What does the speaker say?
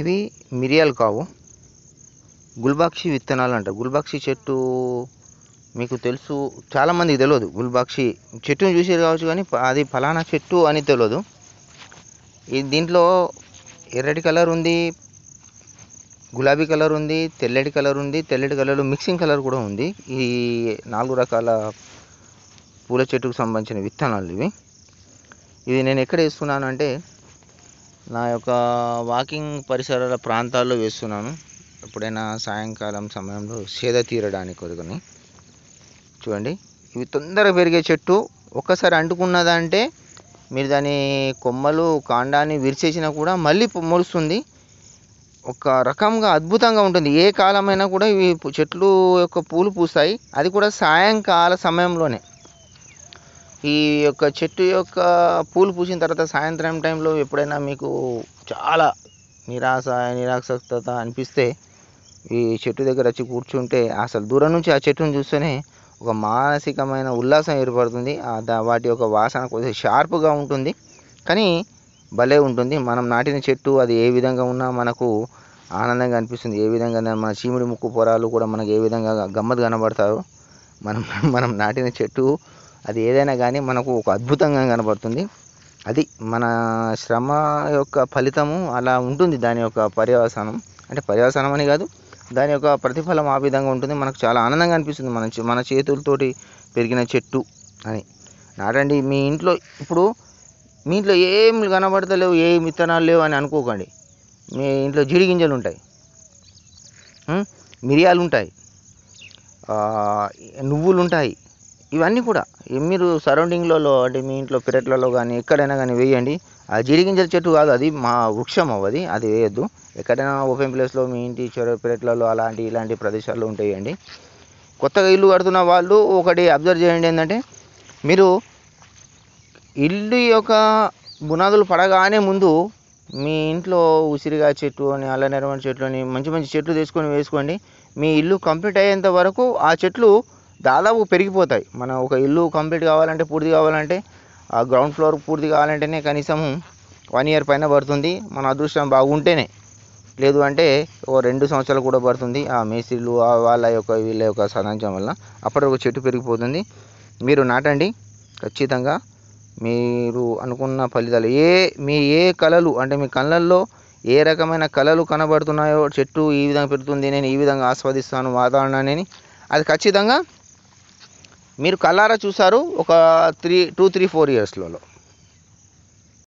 ఇవి మిరియాలు కావు గుల్బాక్షి విత్తనాలు అంట గుల్బాక్షి చెట్టు మీకు తెలుసు చాలామందికి తెలియదు గుల్బాక్షి చెట్టును చూసేది కావచ్చు కానీ అది ఫలానా చెట్టు అని తెలియదు ఈ దీంట్లో ఎర్రటి కలర్ ఉంది గులాబీ కలర్ ఉంది తెల్లటి కలర్ ఉంది తెల్లటి కలర్లో మిక్సింగ్ కలర్ కూడా ఉంది ఈ నాలుగు రకాల పూల చెట్టుకు సంబంధించిన విత్తనాలు ఇవి ఇవి నేను ఎక్కడ వేసుకున్నాను అంటే నా యొక్క వాకింగ్ పరిసరాల ప్రాంతాల్లో వేస్తున్నాను ఎప్పుడైనా సాయంకాలం సమయంలో సేద తీరడానికి కొరకుని చూడండి ఇవి తొందరగా పెరిగే చెట్టు ఒక్కసారి అంటుకున్నదంటే మీరు దాని కొమ్మలు కాండాన్ని విరిచేసినా కూడా మళ్ళీ మొలుస్తుంది ఒక రకంగా అద్భుతంగా ఉంటుంది ఏ కాలమైనా కూడా ఇవి చెట్లు యొక్క పూలు పూస్తాయి అది కూడా సాయంకాల సమయంలోనే ఈ యొక్క చెట్టు యొక్క పూలు పూసిన తర్వాత సాయంత్రం టైంలో ఎప్పుడైనా మీకు చాలా నిరాశ నిరాసక్తత అనిపిస్తే ఈ చెట్టు దగ్గర వచ్చి కూర్చుంటే అసలు దూరం నుంచి ఆ చెట్టును చూస్తేనే ఒక మానసికమైన ఉల్లాసం ఏర్పడుతుంది వాటి యొక్క వాసన కొద్దిగా షార్ప్గా ఉంటుంది కానీ భలే ఉంటుంది మనం నాటిన చెట్టు అది ఏ విధంగా ఉన్నా మనకు ఆనందంగా అనిపిస్తుంది ఏ విధంగా మన చీమిడి ముక్కు పొరాలు కూడా మనకు ఏ విధంగా గమ్మత్ కనబడతాయో మనం మనం నాటిన చెట్టు అది ఏదైనా కానీ మనకు ఒక అద్భుతంగా కనబడుతుంది అది మన శ్రమ యొక్క ఫలితము అలా ఉంటుంది దాని యొక్క పర్యవసానం అంటే పర్యవసానం అని కాదు దాని యొక్క ప్రతిఫలం ఆ విధంగా ఉంటుంది మనకు చాలా ఆనందంగా అనిపిస్తుంది మన మన చేతులతోటి పెరిగిన చెట్టు అని నాటండి మీ ఇంట్లో ఇప్పుడు మీ ఇంట్లో ఏం కనబడతలేవు ఏ విత్తనాలు లేవు అని అనుకోకండి మీ ఇంట్లో జీడి గింజలు ఉంటాయి మిరియాలు ఉంటాయి నువ్వులు ఉంటాయి ఇవన్నీ కూడా మీరు సరౌండింగ్లలో అంటే మీ ఇంట్లో పెరట్లలో కానీ ఎక్కడైనా కానీ వేయండి ఆ జీడిగింజల చెట్టు కాదు అది మా వృక్షం అవ్వది అది వేయద్దు ఎక్కడైనా ఓపెన్ ప్లేస్లో మీ ఇంటి చెర పెరట్లలో అలాంటి ఇలాంటి ప్రదేశాల్లో ఉంటాయండి కొత్తగా ఇల్లు కడుతున్న వాళ్ళు ఒకటి అబ్జర్వ్ చేయండి ఏంటంటే మీరు ఇల్లు యొక్క బునాదులు పడగానే ముందు మీ ఇంట్లో ఉసిరిగా చెట్టు అని అల్ల నెరవని చెట్లు అని మంచి మంచి చెట్లు తీసుకొని వేసుకోండి మీ ఇల్లు కంప్లీట్ అయ్యేంత వరకు ఆ చెట్లు దాదాపు పెరిగిపోతాయి మన ఒక ఇల్లు కంప్లీట్ కావాలంటే పూర్తి కావాలంటే ఆ గ్రౌండ్ ఫ్లోర్ పూర్తి కావాలంటేనే కనీసం వన్ ఇయర్ పైన పడుతుంది మన అదృష్టం బాగుంటేనే లేదు అంటే ఓ రెండు సంవత్సరాలు కూడా పడుతుంది ఆ మేస్త్రీలు వాళ్ళ యొక్క వీళ్ళ యొక్క సదాంచం వల్ల అప్పటి ఒక చెట్టు పెరిగిపోతుంది మీరు నాటండి ఖచ్చితంగా మీరు అనుకున్న ఫలితాలు ఏ మీ ఏ కళలు అంటే మీ కళ్ళల్లో ఏ రకమైన కళలు కనబడుతున్నాయో చెట్టు ఈ విధంగా పెరుగుతుంది నేను ఈ విధంగా ఆస్వాదిస్తాను వాతావరణాన్ని అది ఖచ్చితంగా మీరు కల్లారా చూసారు ఒక త్రీ టూ త్రీ ఫోర్ ఇయర్స్లలో